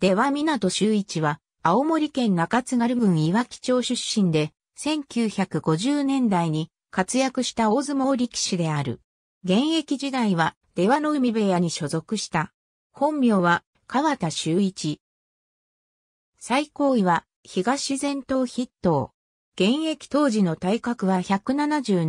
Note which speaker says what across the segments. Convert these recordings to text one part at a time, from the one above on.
Speaker 1: 出羽港周一は、青森県中津軽郡岩木町出身で、1950年代に活躍した大相撲力士である。現役時代は、出羽の海部屋に所属した。本名は、川田周一。最高位は、東前頭筆頭。現役当時の体格は1 7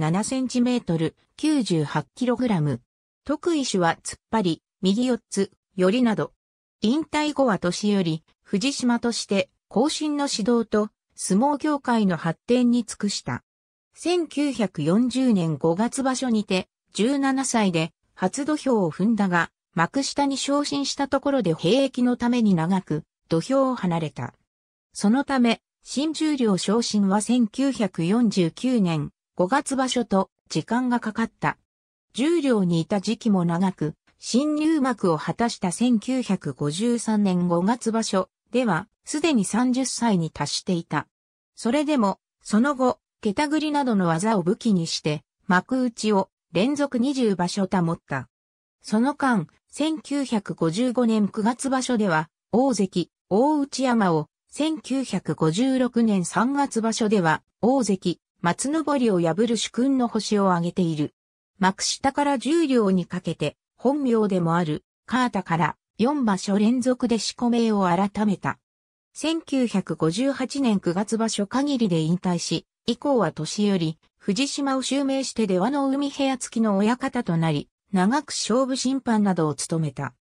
Speaker 1: 7トル、9 8ラム。特異種は突っ張り、右四つ、寄りなど。引退後は年より、藤島として、後進の指導と、相撲業界の発展に尽くした。1940年5月場所にて、17歳で、初土俵を踏んだが、幕下に昇進したところで兵役のために長く、土俵を離れた。そのため、新十両昇進は1949年5月場所と時間がかかった。十両にいた時期も長く、新入幕を果たした1953年5月場所では、すでに30歳に達していた。それでも、その後、下手繰りなどの技を武器にして、幕内を連続20場所保った。その間、1955年9月場所では、大関、大内山を、1956年3月場所では、大関、松登りを破る主君の星を挙げている。幕下から重量両にかけて、本名でもあるカータから4場所連続で四個名を改めた。1958年9月場所限りで引退し、以降は年寄り、藤島を襲名して出羽の海部屋付きの親方となり、長く勝負審判などを務めた。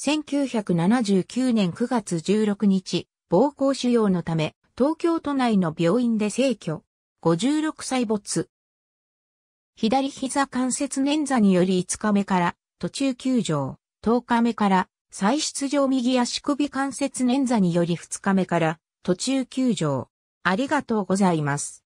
Speaker 1: 1979年9月16日、暴行腫瘍のため、東京都内の病院で逝去。56歳没。左膝関節捻挫により5日目から途中休場、10日目から再出場右足首関節捻挫により2日目から途中休場。ありがとうございます。